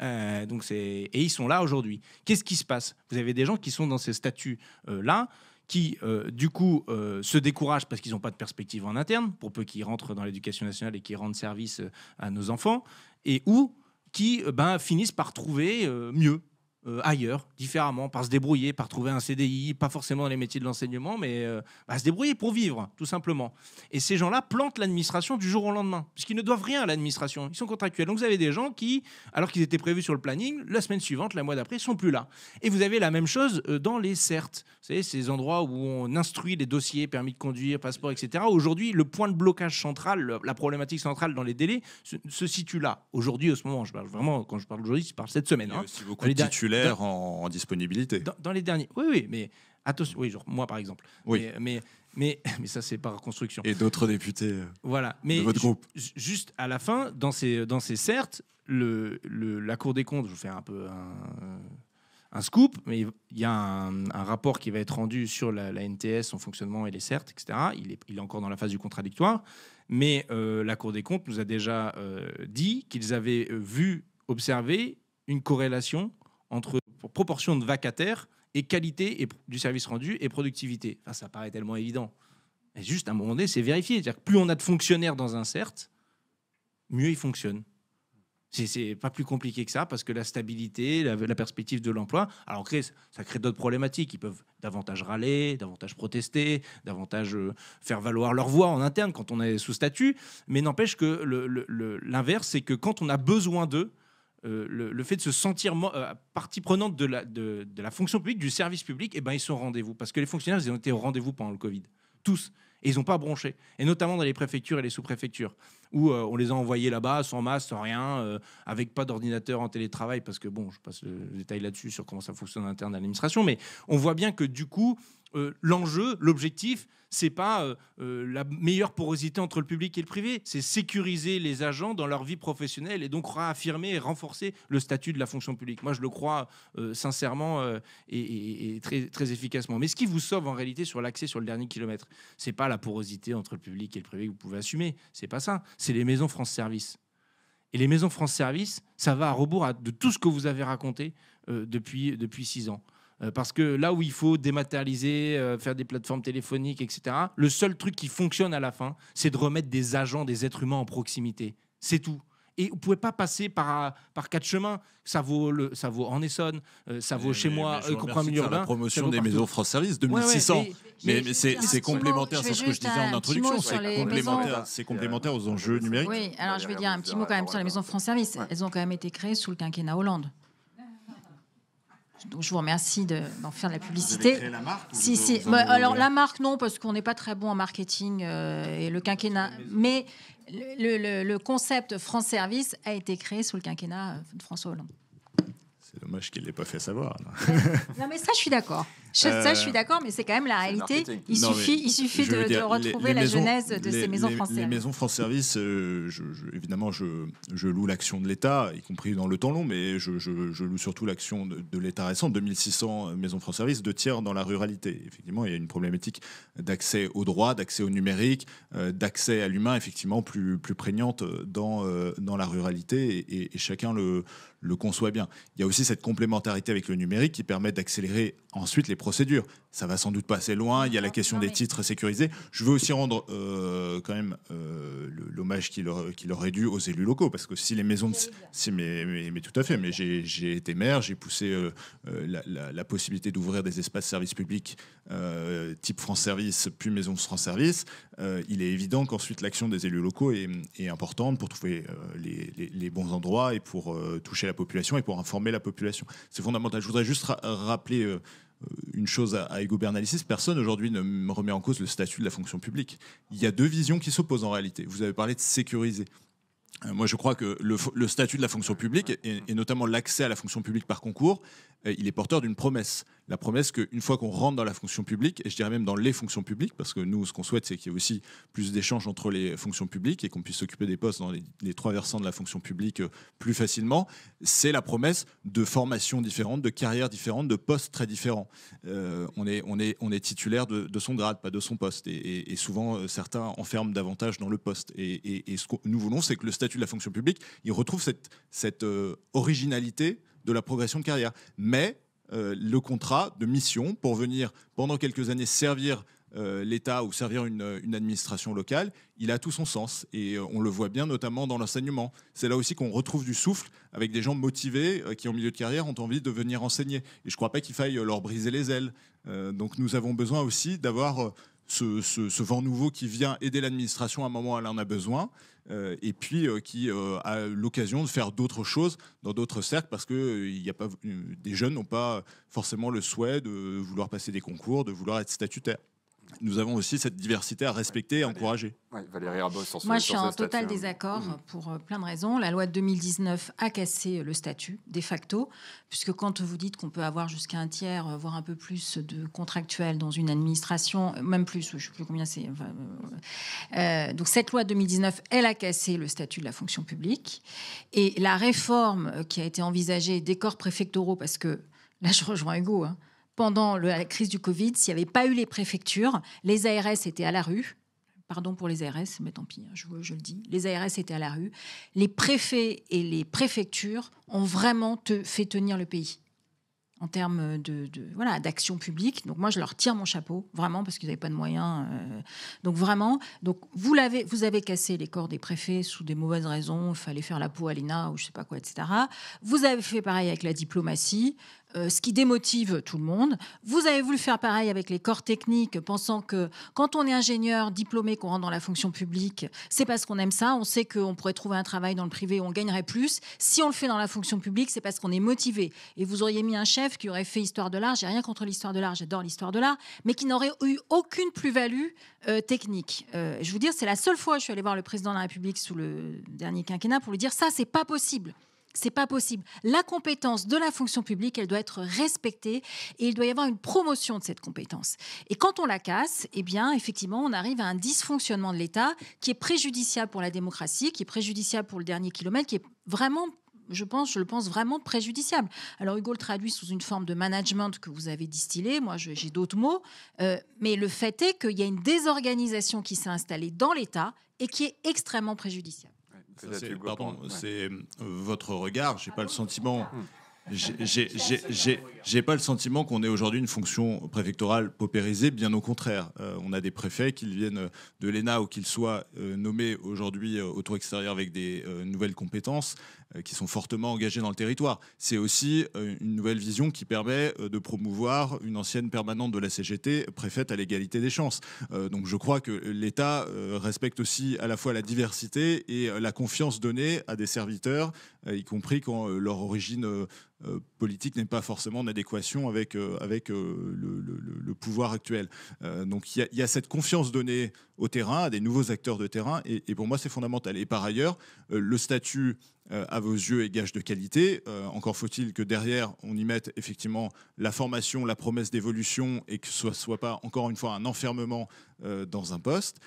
[SPEAKER 1] Euh, donc c'est et ils sont là aujourd'hui. Qu'est-ce qui se passe Vous avez des gens qui sont dans ces statuts euh, là qui euh, du coup se découragent parce qu'ils n'ont pas de perspective en interne pour peu qu'ils rentrent dans l'éducation nationale et qu'ils rendent service à nos enfants et ou qui ben, finissent par trouver mieux euh, ailleurs, différemment, par se débrouiller, par trouver un CDI, pas forcément dans les métiers de l'enseignement, mais euh, se débrouiller pour vivre, tout simplement. Et ces gens-là plantent l'administration du jour au lendemain, puisqu'ils ne doivent rien à l'administration, ils sont contractuels. Donc vous avez des gens qui, alors qu'ils étaient prévus sur le planning, la semaine suivante, la mois d'après, sont plus là. Et vous avez la même chose euh, dans les certes vous ces endroits où on instruit les dossiers, permis de conduire, passeport, etc. Aujourd'hui, le point de blocage central, la problématique centrale dans les délais, se, situe là. Aujourd'hui, au ce moment, je parle vraiment, quand je parle aujourd'hui, je parle cette semaine. Hein
[SPEAKER 4] en, disponibilité.
[SPEAKER 1] Dans, les derniers. Oui, oui, mais attention. Oui, moi par exemple. Oui. Mais, mais, mais, ça, c'est par construction. Et d'autres
[SPEAKER 4] députés euh, voilà. mais de votre groupe.
[SPEAKER 1] Juste à la fin, dans ces, dans ces certes, le, la Cour des comptes, je vous fais un peu un scoop, mais il y a un, rapport qui va être rendu sur la, NTS, son fonctionnement et les certes etc. Il est, il est encore dans la phase du contradictoire, mais euh, la Cour des comptes nous a déjà euh, dit qu'ils avaient vu, observé une corrélation entre proportion de vacataires et qualité et, du service rendu et productivité. Enfin, ça paraît tellement évident. Mais juste à un moment donné, c'est vérifié. C'est-à-dire que plus on a de fonctionnaires dans un CERT, mieux ils fonctionnent. C'est pas plus compliqué que ça parce que la stabilité, la, perspective de l'emploi, alors ça crée d'autres problématiques. Ils peuvent davantage râler, davantage protester, davantage euh, faire valoir leur voix en interne quand on est sous statut. Mais n'empêche que l'inverse, c'est que quand on a besoin d'eux, euh, le, fait de se sentir euh, partie prenante de la, de, la fonction publique, du service public, et eh ben, ils sont au rendez-vous. Parce que les fonctionnaires, ils ont été au rendez-vous pendant le Covid. Tous. Et ils n'ont pas bronché. Et notamment dans les préfectures et les sous-préfectures, où euh, on les a envoyés là-bas sans masse, sans rien, avec pas d'ordinateur en télétravail, parce que bon, je passe le détail là-dessus sur comment ça fonctionne en interne à l'administration, mais on voit bien que du coup, euh, l'enjeu, l'objectif, c'est pas euh, euh, la meilleure porosité entre le public et le privé, c'est sécuriser les agents dans leur vie professionnelle et donc réaffirmer et renforcer le statut de la fonction publique. Moi, je le crois sincèrement et, très, efficacement. Mais ce qui vous sauve en réalité sur l'accès sur le dernier kilomètre, c'est pas la porosité entre le public et le privé que vous pouvez assumer, c'est pas ça, c'est les maisons France Service. Et les maisons France Service, ça va à rebours de tout ce que vous avez raconté depuis six ans. Euh, parce que là où il faut dématérialiser, euh, faire des plateformes téléphoniques, etc., le seul truc qui fonctionne à la fin, c'est de remettre des agents, des êtres humains en proximité. C'est tout. Et vous pouvez pas passer par, euh, par quatre chemins. Ça vaut, ça vaut en Essonne, ça vaut chez moi, euh, Compromis urbain. La promotion des maisons France Service,
[SPEAKER 4] 2600. mais, c'est complémentaire, c'est ce que je disais en introduction. C'est complémentaire, complémentaire, aux enjeux numériques. Oui, alors je vais dire un petit mot quand même sur
[SPEAKER 3] les maisons France Service. Elles ont quand même été créées sous le quinquennat Hollande. Donc je vous remercie d'en faire de la publicité. Vous avez créé la marque Si, si. Bah, alors la marque, non, parce qu'on n'est pas très bon en marketing euh, et le quinquennat. Mais le, concept France Service a été créé sous le quinquennat euh, de François Hollande.
[SPEAKER 4] C'est dommage qu'il ne l'ait pas fait savoir.
[SPEAKER 3] non mais ça, je suis d'accord. Je, ça, je euh, suis d'accord, mais c'est quand même la réalité. Il suffit, il suffit de, retrouver la genèse de ces maisons françaises. Les maisons
[SPEAKER 4] France Service, euh, évidemment, je, loue l'action de l'État, y compris dans le temps long, mais je, loue surtout l'action de, l'État récent. 2600 maisons France Service, deux tiers dans la ruralité. Effectivement, il y a une problématique d'accès aux droit, d'accès au numérique, euh, d'accès à l'humain, effectivement, plus, plus prégnante dans, dans la ruralité, et, chacun le, le conçoit bien. Il y a aussi cette complémentarité avec le numérique qui permet d'accélérer Ensuite, les procédures. Ça va sans doute pas assez loin. Il y a la question des titres sécurisés. Je veux aussi rendre euh, quand même euh, l'hommage qu'il leur est dû aux élus locaux. Parce que si les maisons mais, tout à fait. Mais j'ai été maire, j'ai poussé euh, la, possibilité d'ouvrir des espaces services publics type France Service, puis Maisons France Service. il est évident qu'ensuite, l'action des élus locaux est, importante pour trouver les, bons endroits et pour toucher la population et pour informer la population. C'est fondamental. Je voudrais juste rappeler une chose à, ego personne aujourd'hui ne remet en cause le statut de la fonction publique. Il y a deux visions qui s'opposent en réalité. Vous avez parlé de sécuriser. Euh, moi, je crois que le, statut de la fonction publique, et notamment l'accès à la fonction publique par concours, euh, il est porteur d'une promesse la promesse qu'une fois qu'on rentre dans la fonction publique, et je dirais même dans les fonctions publiques, parce que nous, ce qu'on souhaite, c'est qu'il y ait aussi plus d'échanges entre les fonctions publiques et qu'on puisse s'occuper des postes dans les, trois versants de la fonction publique euh, plus facilement, c'est la promesse de formations différentes, de carrières différentes, de postes très différents. Euh, on, est, on, est, on est titulaire de, son grade, pas de son poste. Et, souvent, euh, certains enferment davantage dans le poste. Et, ce que nous voulons, c'est que le statut de la fonction publique, il retrouve cette, originalité de la progression de carrière. Mais euh, le contrat de mission pour venir pendant quelques années servir euh, l'État ou servir une, administration locale, il a tout son sens. Et euh, on le voit bien notamment dans l'enseignement. C'est là aussi qu'on retrouve du souffle avec des gens motivés qui, en milieu de carrière, ont envie de venir enseigner. Et je ne crois pas qu'il faille leur briser les ailes. donc nous avons besoin aussi d'avoir ce, vent nouveau qui vient aider l'administration à un moment où elle en a besoin. Euh, et puis euh, qui euh, a l'occasion de faire d'autres choses dans d'autres cercles parce que a pas, des jeunes n'ont pas forcément le souhait de vouloir passer des concours, de vouloir être statutaire nous avons aussi cette diversité à respecter et encourager. Oui. Valérie Arbos, sur Moi, je suis en total hein.
[SPEAKER 3] désaccord mm. pour euh, plein de raisons. La loi de 2019 a cassé euh, le statut, de facto, puisque quand vous dites qu'on peut avoir jusqu'à un tiers, euh, voire un peu plus de contractuels dans une administration, même plus, je ne sais plus combien c'est. Enfin, donc, cette loi de 2019, elle a cassé le statut de la fonction publique. Et la réforme qui a été envisagée des corps préfectoraux, parce que là, je rejoins Hugo, hein, pendant la crise du Covid, s'il n'y avait pas eu les préfectures, les ARS étaient à la rue. Pardon pour les ARS, mais tant pis, hein, je, je le dis. Les ARS étaient à la rue. Les préfets et les préfectures ont vraiment fait tenir le pays en termes de, voilà d'action publique. Donc moi je leur tire mon chapeau vraiment parce qu'ils n'avaient pas de moyens. Euh. donc vraiment, donc vous l'avez, vous avez cassé les corps des préfets sous des mauvaises raisons. Il fallait faire la peau à l'INA ou je sais pas quoi, etc. Vous avez fait pareil avec la diplomatie. Euh, ce qui démotive tout le monde. Vous avez voulu faire pareil avec les corps techniques, pensant que quand on est ingénieur diplômé, qu'on rentre dans la fonction publique, c'est parce qu'on aime ça, on sait qu'on pourrait trouver un travail dans le privé, où on gagnerait plus. Si on le fait dans la fonction publique, c'est parce qu'on est motivé. Et vous auriez mis un chef qui aurait fait histoire de l'art, j'ai rien contre l'histoire de l'art, j'adore l'histoire de l'art, mais qui n'aurait eu aucune plus-value euh, technique. Euh, je veux dire, c'est la seule fois que je suis allée voir le président de la République sous le dernier quinquennat pour lui dire ça, c'est pas possible. C'est pas possible. La compétence de la fonction publique, elle doit être respectée et il doit y avoir une promotion de cette compétence. Et quand on la casse, eh bien, effectivement, on arrive à un dysfonctionnement de l'État qui est préjudiciable pour la démocratie, qui est préjudiciable pour le dernier kilomètre, qui est vraiment je pense, je le pense vraiment préjudiciable. Alors Hugo le traduit sous une forme de management que vous avez distillé, moi j'ai d'autres mots, euh, mais le fait est qu'il y a une désorganisation qui s'est installée dans l'État et qui est extrêmement préjudiciable
[SPEAKER 4] c'est, euh, votre regard. J'ai pas le sentiment. Ah j'ai, pas le sentiment qu'on ait aujourd'hui une fonction préfectorale paupérisée, bien au contraire. Euh, on a des préfets, qui viennent euh, de l'ENA ou qu'ils soient nommés aujourd'hui au tour extérieur avec des nouvelles compétences, euh, qui sont fortement engagés dans le territoire. C'est aussi euh, une nouvelle vision qui permet euh, de promouvoir une ancienne permanente de la CGT, préfète à l'égalité des chances. donc je crois que l'État respecte aussi à la fois la diversité et la confiance donnée à des serviteurs, y compris quand leur origine politique n'est pas forcément en adéquation avec, avec le, pouvoir actuel. donc il y, a cette confiance donnée au terrain, à des nouveaux acteurs de terrain, et, et pour moi c'est fondamental. Et par ailleurs, le statut euh, à vos yeux est gage de qualité. Euh, encore faut-il que derrière, on y mette effectivement la formation, la promesse d'évolution et que ce ne soit pas encore une fois un enfermement euh, dans un poste.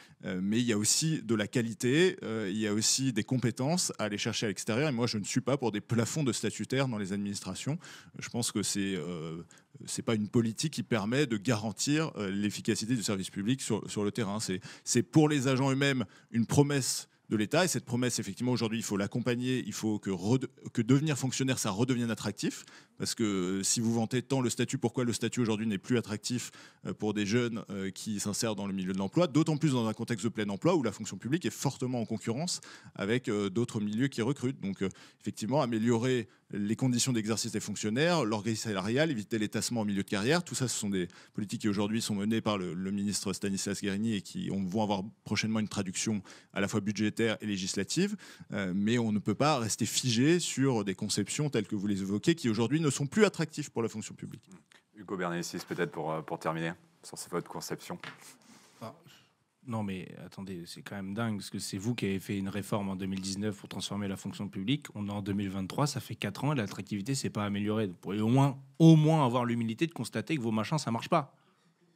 [SPEAKER 4] mais il y a aussi de la qualité, il y a aussi des compétences à aller chercher à l'extérieur. Et moi, je ne suis pas pour des plafonds de statutaires dans les administrations. Je pense que c'est n'est pas une politique qui permet de garantir l'efficacité du service public sur, sur le terrain. C'est pour les agents eux-mêmes une promesse de l'État. Et cette promesse, effectivement, aujourd'hui, il faut l'accompagner, il faut que, que devenir fonctionnaire, ça redevienne attractif. Parce que euh, si vous vantez tant le statut, pourquoi le statut aujourd'hui n'est plus attractif euh, pour des jeunes euh, qui s'insèrent dans le milieu de l'emploi, d'autant plus dans un contexte de plein emploi où la fonction publique est fortement en concurrence avec d'autres milieux qui recrutent. Donc effectivement, améliorer les conditions d'exercice des fonctionnaires, l'organisation salariale, éviter les tassements en milieu de carrière, tout ça, ce sont des politiques qui aujourd'hui sont menées par le, ministre Stanislas Guérini et qui vont avoir prochainement une traduction à la fois budgétaire et législative. mais on ne peut pas rester figé sur des conceptions telles que vous les évoquez,
[SPEAKER 1] qui aujourd'hui ne sont plus attractifs pour la fonction publique.
[SPEAKER 2] Hugo Bernays, peut-être pour, euh, pour terminer sur votre conception.
[SPEAKER 1] Ah, non, mais attendez, c'est quand même dingue, parce que c'est vous qui avez fait une réforme en 2019 pour transformer la fonction publique. On est en 2023, ça fait 4 ans et l'attractivité s'est pas améliorée. Vous pourriez au moins, au moins avoir l'humilité de constater que vos machins, ça marche pas.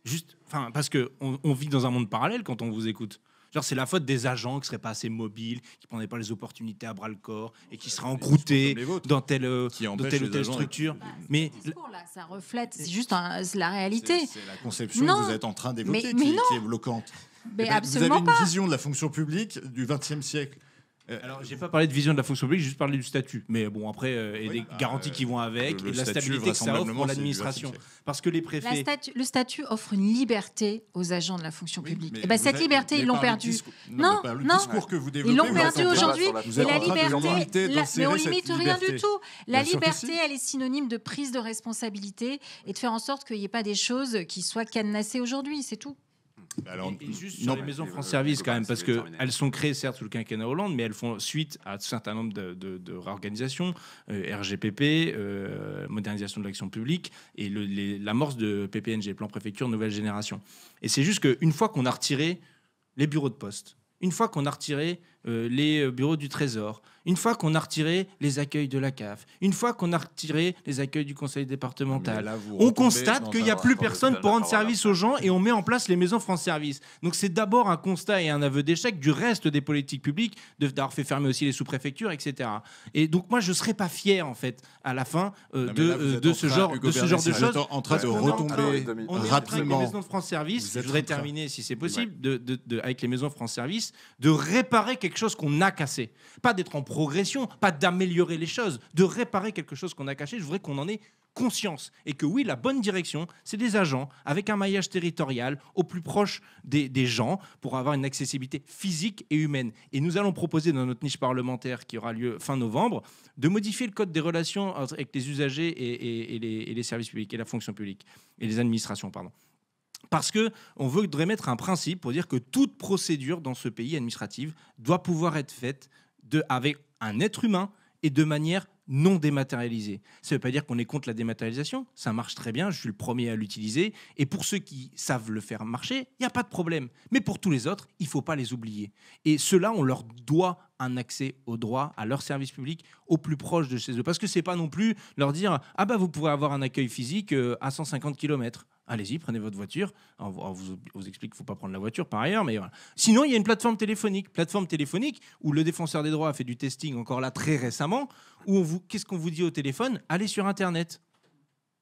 [SPEAKER 1] Juste, enfin, parce que on, vit dans un monde parallèle quand on vous écoute. Genre, c'est la faute des agents qui seraient pas assez mobiles, qui prendraient pas les opportunités à bras le corps et qui seraient engroutés dans euh, telle, ou telle structure. mais discours,
[SPEAKER 3] là, ça reflète, juste la réalité. C'est, la conception que vous êtes en train d'évoquer qui, est bloquante. vous avez une
[SPEAKER 1] vision de la fonction publique du XXe siècle euh, Alors, j'ai pas parlé de vision de la fonction publique, j'ai juste parlé du statut. Mais bon, après, euh, et oui, des bah, garanties qui vont avec, et de la stabilité que ça offre pour l'administration. Parce que les préfets.
[SPEAKER 3] le statut offre une liberté aux agents de la fonction publique. et eh ben, cette liberté, ils l'ont perdue. Non, non, Que vous ils l'ont perdue aujourd'hui. Et la liberté, mais on limite rien du tout. La liberté, elle est synonyme de prise de responsabilité et de faire en sorte qu'il n'y ait pas des choses qui soient cannassées. aujourd'hui. C'est tout.
[SPEAKER 1] Bah, alors, et, juste sur les maisons France Service quand même, parce qu'elles sont créées certes sous le quinquennat Hollande, mais elles font suite à un certain nombre de, réorganisations, euh, RGPP, euh, modernisation de l'action publique, et l'amorce de PPNG, plan préfecture nouvelle génération. Et c'est juste qu'une fois qu'on a retiré les bureaux de poste, une fois qu'on a retiré euh, les euh, bureaux du Trésor, une fois qu'on a retiré les accueils de la CAF, une fois qu'on a retiré les accueils du Conseil départemental, on constate qu'il n'y a plus personne pour rendre service aux gens et on met en place les maisons France Service. Donc c'est d'abord un constat et un aveu d'échec du reste des politiques publiques, d'avoir fait fermer aussi les sous-préfectures, etc. Et donc moi je ne serais pas fier en fait à la fin euh, de, de, ce genre, de, ce genre, de choses. Ah en train de retomber rapidement. les maisons France Service, je voudrais terminer si c'est possible, avec les maisons France Service, de réparer quelque quelque chose qu'on a cassé. Pas d'être en progression, pas d'améliorer les choses, de réparer quelque chose qu'on a caché. Je voudrais qu'on en ait conscience et que oui, la bonne direction, c'est des agents avec un maillage territorial au plus proche des, gens pour avoir une accessibilité physique et humaine. Et nous allons proposer dans notre niche parlementaire qui aura lieu fin novembre de modifier le code des relations avec les usagers et, les, et les services publics et la fonction publique et les administrations, pardon parce qu'on on voudrait mettre un principe pour dire que toute procédure dans ce pays administratif doit pouvoir être faite avec un être humain et de manière non dématérialisée. Ça ne veut pas dire qu'on est contre la dématérialisation, ça marche très bien, je suis le premier à l'utiliser, et pour ceux qui savent le faire marcher, il n'y a pas de problème. Mais pour tous les autres, il ne faut pas les oublier. Et cela, on leur doit un accès au droit, à leur service public, au plus proche de chez eux. Parce que ce n'est pas non plus leur dire, ah bah vous pourrez avoir un accueil physique euh, à 150 km allez-y, prenez votre voiture. On vous, explique qu'il ne faut pas prendre la voiture par ailleurs, mais Sinon, il y a une plateforme téléphonique, plateforme téléphonique où le défenseur des droits a fait du testing encore là très récemment, où qu'est-ce qu'on vous dit au téléphone Allez sur Internet.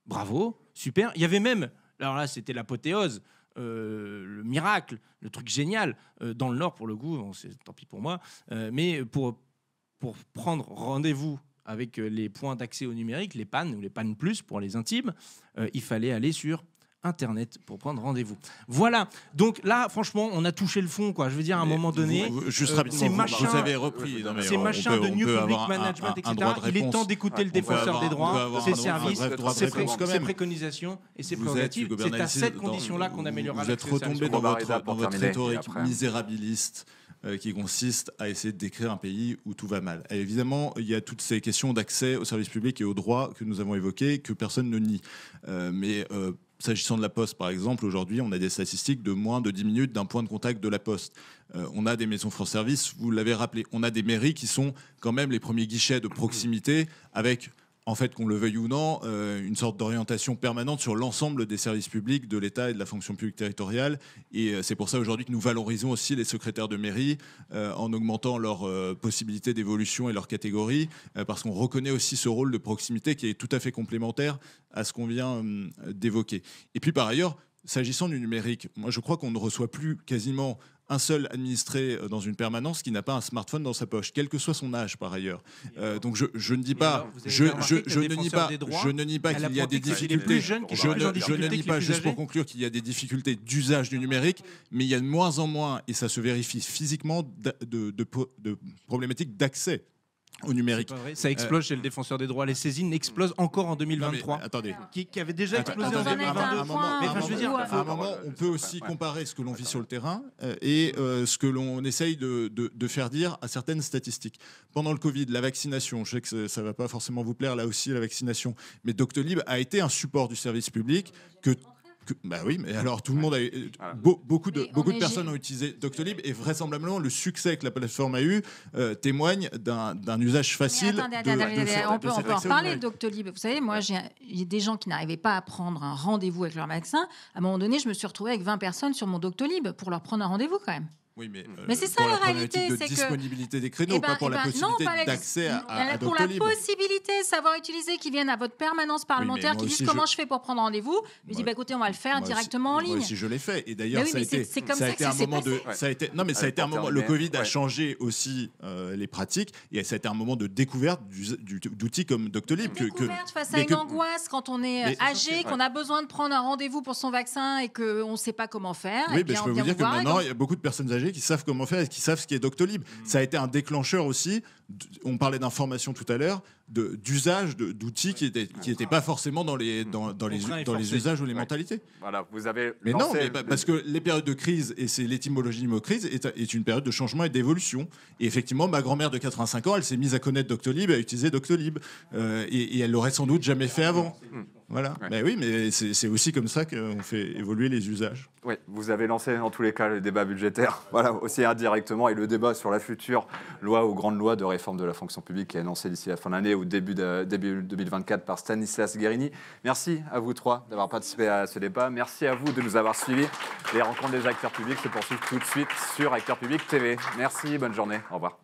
[SPEAKER 1] Bravo, super. Il y avait même, alors là, c'était l'apothéose. Euh, le miracle, le truc génial euh, dans le Nord pour le goût, c'est tant pis pour moi, euh, mais pour, pour prendre rendez-vous avec les points d'accès au numérique, les pannes ou les pannes plus pour les intimes, il fallait aller sur Internet pour prendre rendez-vous. Voilà. Donc là, franchement, on a touché le fond, quoi. Je veux dire, à un moment donné, ces machins, vous avez repris. de New Public Management, etc. il est temps d'écouter le défenseur des droits, ses services, ses, préconisations et ses prérogatives. C'est à cette condition-là qu'on améliorera. Vous êtes retombé dans votre, rhétorique
[SPEAKER 4] misérabiliste euh, qui consiste à essayer de décrire un pays où tout va mal. évidemment, il y a toutes ces questions d'accès aux services publics et aux droits que nous avons évoquées, que personne ne nie. Euh, mais euh, S'agissant de la Poste, par exemple, aujourd'hui, on a des statistiques de moins de 10 minutes d'un point de contact de la Poste. Euh, on a des maisons France Service, vous l'avez rappelé, on a des mairies qui sont quand même les premiers guichets de proximité avec en fait, qu'on le veuille ou non, euh, une sorte d'orientation permanente sur l'ensemble des services publics de l'État et de la fonction publique territoriale. Et euh, c'est pour ça aujourd'hui que nous valorisons aussi les secrétaires de mairie euh, en augmentant leurs possibilités d'évolution et leurs catégories, parce qu'on reconnaît aussi ce rôle de proximité qui est tout à fait complémentaire à ce qu'on vient d'évoquer. Et puis par ailleurs, s'agissant du numérique, moi je crois qu'on ne reçoit plus quasiment un seul administré euh, dans une permanence qui n'a pas un smartphone dans sa poche, quel que soit son âge par ailleurs. Euh, donc je, ne dis pas, je, ne nie pas, je ne nie pas qu'il y a des difficultés. je, ne, nie pas, juste pour conclure, qu'il y a des difficultés d'usage du numérique, mais il y a de moins en moins, et ça se vérifie physiquement, de
[SPEAKER 1] problématiques d'accès au numérique. Ça explose chez le défenseur des droits. Les saisines explosent encore en 2023. attendez. Qui, avait déjà explosé en 2022. À un moment, on peut
[SPEAKER 4] aussi comparer ce que l'on vit sur le terrain euh, et euh, ce que l'on essaye de, de, faire dire à certaines statistiques. Pendant le Covid, la vaccination, je sais que ça ne va pas forcément vous plaire là aussi, la vaccination, mais Doctolib a été un support du service public que bah oui, mais alors tout le monde a euh, beaucoup de, beaucoup de personnes ont utilisé Doctolib et vraisemblablement le succès que la plateforme a eu euh, témoigne d'un usage facile. on peut, encore en parler de
[SPEAKER 3] Doctolib. Vous savez, moi j'ai des gens qui n'arrivaient pas à prendre un rendez-vous avec leur médecin. À un moment donné, je me suis retrouvée avec 20 personnes sur mon Doctolib pour leur prendre un rendez-vous quand même.
[SPEAKER 4] Oui, mm. euh, mais, c'est ça la, réalité, c'est disponibilité des créneaux, pas pour la possibilité d'accès à, Doctolib. Pour la
[SPEAKER 3] possibilité de savoir utiliser, qui viennent à votre permanence parlementaire, qu'ils qui disent comment je... fais pour prendre rendez-vous. Je dis, bah, écoutez, on va le faire directement en ligne. Moi aussi,
[SPEAKER 4] je l'ai fait. Et d'ailleurs, ça a été, ça été un moment de, non, mais ça a été un moment. Le Covid a changé aussi euh, les pratiques, et ça a été un moment de découverte d'outils comme Doctolib. Découverte face à une
[SPEAKER 3] angoisse quand on est âgé, qu'on a besoin de prendre un rendez-vous pour son vaccin et qu'on ne sait pas comment faire. Oui, eh mais je peux vous dire que maintenant, il y a
[SPEAKER 4] beaucoup de personnes âgées qui savent comment faire et qui savent ce qui est Doctolib. Mm. Ça a été un déclencheur aussi, on parlait d'information tout à l'heure, d'usage d'outils qui n'étaient qui pas forcément dans les, dans, dans les, dans les usages ou les mentalités. Voilà, vous avez. Mais non, parce que les périodes de crise, et c'est l'étymologie du mot crise, est, est, une période de changement et d'évolution. Et effectivement, ma grand-mère de 85 ans, elle s'est mise à connaître Doctolib et à utiliser Doctolib. Euh, et, et, elle l'aurait sans doute jamais fait avant. Mm. Voilà. Mais oui, mais c'est aussi comme ça qu'on fait évoluer les usages.
[SPEAKER 2] Oui, vous avez lancé en tous les cas le débat budgétaire, voilà, aussi indirectement, et le débat sur la future loi ou grande loi de réforme de la fonction publique qui est annoncée d'ici la fin de l'année ou début, de, début 2024 par Stanislas Guérini. Merci à vous trois d'avoir participé à ce débat. Merci à vous de nous avoir suivis. Les rencontres des acteurs publics se poursuivent tout de suite sur Acteurs Publics TV. Merci, bonne journée. Au revoir.